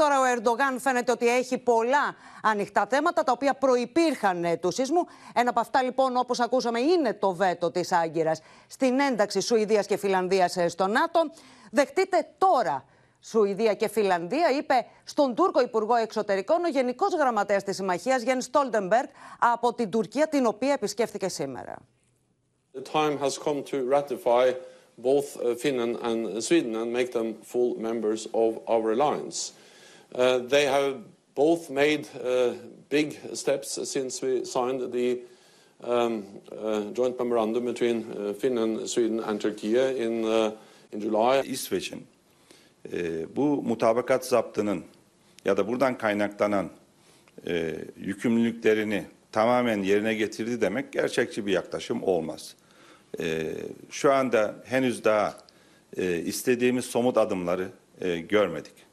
Τώρα ο Ερντογάν φαίνεται ότι έχει πολλά ανοιχτά θέματα τα οποία προϋπήρχαν ε, του σεισμού. Ένα από αυτά λοιπόν όπως ακούσαμε είναι το βέτο της Άγκυρας στην ένταξη Σουηδίας και Φιλανδίας ε, στο ΝΑΤΟ. Δεχτείτε τώρα Σουηδία και Φιλανδία, είπε στον Τούρκο Υπουργό Εξωτερικών ο Γενικός Γραμματέας της Συμμαχίας Γιάννης Στόλτεμπεργκ από την Τουρκία, την οποία επισκέφθηκε σήμερα. time has come to ratify both uh, Finland and Sweden and Uh, they have both made uh, big steps since we signed the um, uh, joint memorandum between Finland, Sweden and Turkey in July. İsveç'in e, bu mutabakat zaptının ya da buradan kaynaklanan e, yükümlülüklerini tamamen yerine getirdi demek gerçekçi bir yaklaşım olmaz. E, şu anda henüz daha e, istediğimiz somut adımları e, görmedik.